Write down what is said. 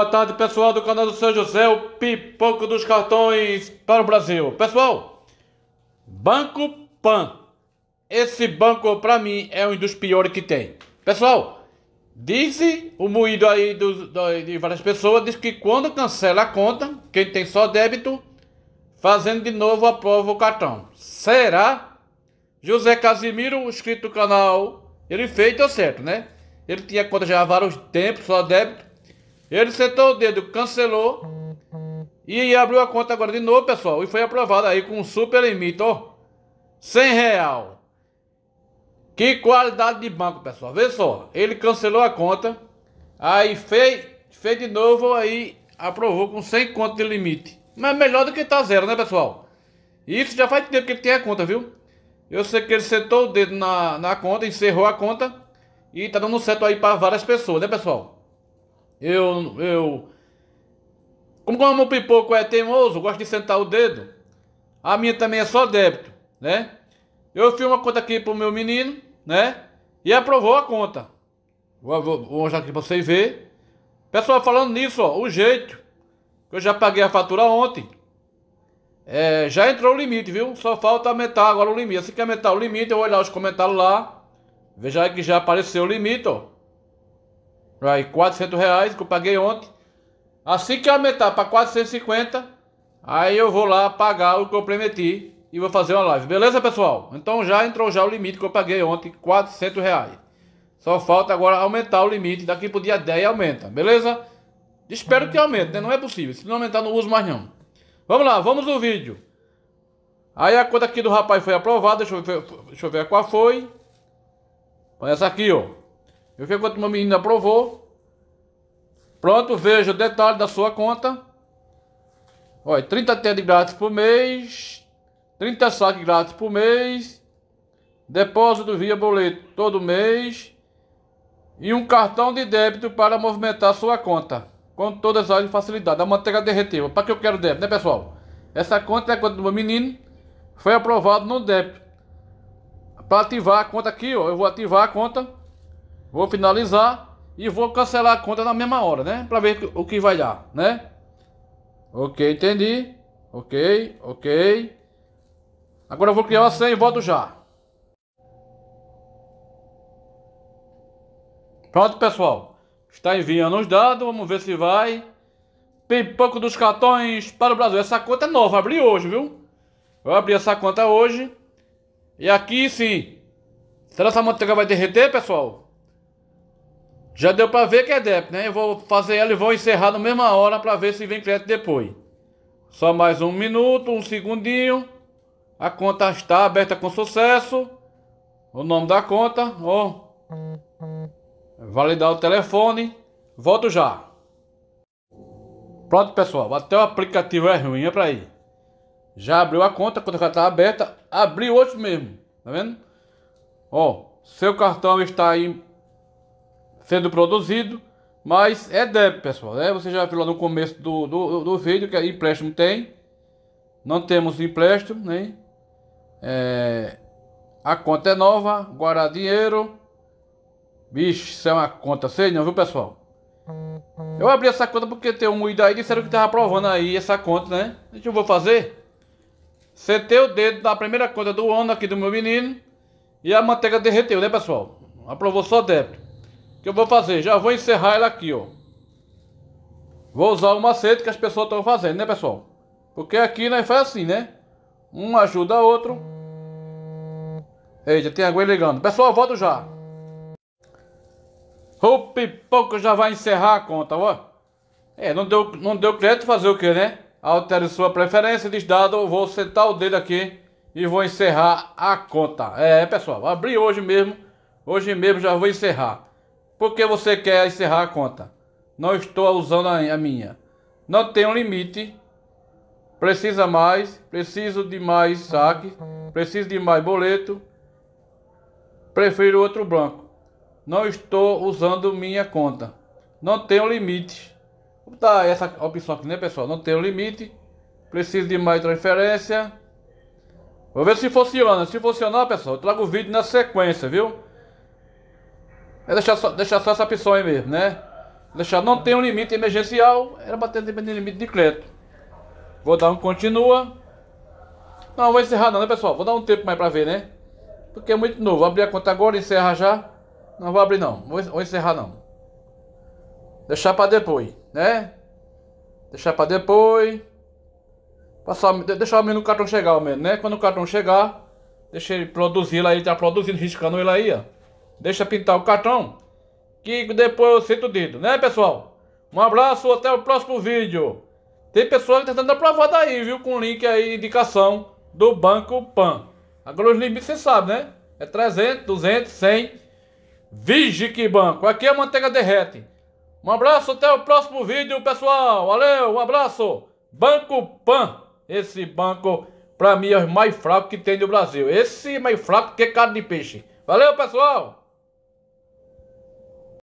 Boa tarde, pessoal do canal do São José, o pipoco dos cartões para o Brasil. Pessoal, Banco Pan. Esse banco, para mim, é um dos piores que tem. Pessoal, disse o moído aí do, do, de várias pessoas, diz que quando cancela a conta, quem tem só débito, fazendo de novo aprova o cartão. Será? José Casimiro, inscrito no canal, ele fez, deu certo, né? Ele tinha conta já há vários tempos, só débito. Ele sentou o dedo, cancelou e abriu a conta agora de novo, pessoal. E foi aprovado aí com um super limite, ó. 100 real. Que qualidade de banco, pessoal. Vê só, ele cancelou a conta, aí fez, fez de novo, aí aprovou com 100 conto de limite. Mas melhor do que tá zero, né, pessoal? Isso já faz tempo que ele tem a conta, viu? Eu sei que ele sentou o dedo na, na conta, encerrou a conta e tá dando certo aí para várias pessoas, né, pessoal? Eu, eu. Como, o o pipoco é teimoso, gosto de sentar o dedo. A minha também é só débito, né? Eu fiz uma conta aqui pro meu menino, né? E aprovou a conta. Vou, vou, vou mostrar aqui pra vocês verem. Pessoal, falando nisso, ó, o jeito. que Eu já paguei a fatura ontem. É, já entrou o limite, viu? Só falta aumentar agora o limite. Se assim quer aumentar o limite, eu vou olhar os comentários lá. Veja aí que já apareceu o limite, ó. Aí, 400 reais que eu paguei ontem. Assim que aumentar para 450, aí eu vou lá pagar o que eu prometi e vou fazer uma live. Beleza, pessoal? Então já entrou já o limite que eu paguei ontem, 400 reais. Só falta agora aumentar o limite. Daqui pro dia 10 aumenta, beleza? Espero que aumente, né? Não é possível. Se não aumentar, não uso mais não. Vamos lá, vamos no vídeo. Aí a conta aqui do rapaz foi aprovada. Deixa eu ver, deixa eu ver qual foi. Essa aqui, ó. Eu fiquei que é uma menino aprovou. Pronto, veja o detalhe da sua conta. Olha, 30 TED grátis por mês, 30 saques grátis por mês, depósito via boleto todo mês e um cartão de débito para movimentar sua conta, com todas as facilidades. A manteiga derreteu. Para que eu quero débito, né, pessoal? Essa conta é a conta do meu menino, foi aprovado no débito. Para ativar a conta aqui, ó, eu vou ativar a conta. Vou finalizar e vou cancelar a conta na mesma hora, né? Para ver o que vai dar, né? Ok, entendi. Ok, ok. Agora eu vou criar uma senha e volto já. Pronto, pessoal. Está enviando os dados. Vamos ver se vai. Pipoco dos cartões para o Brasil. Essa conta é nova. Abri hoje, viu? Eu abri essa conta hoje. E aqui sim. Será que essa manteiga vai derreter, pessoal? Já deu para ver que é débito, né? Eu vou fazer ela e vou encerrar na mesma hora para ver se vem crédito depois. Só mais um minuto, um segundinho. A conta está aberta com sucesso. O nome da conta, ó. Validar o telefone. Volto já. Pronto, pessoal. Até o aplicativo é ruim, é para ir. Já abriu a conta, a conta já está aberta. Abriu hoje mesmo. Tá vendo? Ó, seu cartão está aí sendo produzido, mas é débito, pessoal. Né? Você já viu lá no começo do, do, do vídeo que empréstimo tem. Não temos empréstimo, né? É, a conta é nova, guardar dinheiro. Bicho, isso é uma conta sei não, viu, pessoal? Eu abri essa conta porque tem um ida aí disseram que tava aprovando aí essa conta, né? A gente vou fazer. Setei o dedo da primeira conta do ano aqui do meu menino. E a manteiga derreteu, né, pessoal? Aprovou só débito que eu vou fazer? Já vou encerrar ela aqui, ó. Vou usar o macete que as pessoas estão fazendo, né, pessoal? Porque aqui nós né, faz assim, né? Um ajuda o outro. já tem alguém ligando. Pessoal, volto já. O pipoco já vai encerrar a conta, ó. É, não deu, não deu crédito fazer o que, né? Altere sua preferência, diz dado, vou sentar o dedo aqui e vou encerrar a conta. É, pessoal, abri hoje mesmo. Hoje mesmo já vou encerrar. Por que você quer encerrar a conta? Não estou usando a minha. Não tem um limite. Precisa mais. Preciso de mais saque. Preciso de mais boleto. Prefiro outro banco. Não estou usando minha conta. Não tem um limite. Vou tá, botar essa opção aqui, né, pessoal? Não tem um limite. Preciso de mais transferência. Vou ver se funciona. Se funcionar, pessoal, eu trago o vídeo na sequência, viu? É deixar só, deixar só essa opção aí mesmo, né? Deixar não tem um limite emergencial, era bater no limite de crédito. Vou dar um continua. Não, vou encerrar não, né, pessoal? Vou dar um tempo mais pra ver, né? Porque é muito novo. Vou abrir a conta agora, encerra já. Não vou abrir não. Vou encerrar não. Deixar pra depois, né? Deixar pra depois. Passar, deixar o menino cartão chegar, mesmo né? Quando o cartão chegar, deixa ele produzir lá, ele tá produzindo, riscando ele aí, ó. Deixa pintar o cartão, que depois eu sinto o dedo, né, pessoal? Um abraço, até o próximo vídeo. Tem pessoas tentando aprovar daí, viu? Com link aí, indicação do Banco Pan. Agora os limites você sabe, né? É 300, 200, 100. Vige que banco. Aqui é a manteiga derrete. Um abraço, até o próximo vídeo, pessoal. Valeu, um abraço. Banco Pan. Esse banco, pra mim, é o mais fraco que tem no Brasil. Esse é mais fraco que é de peixe. Valeu, pessoal.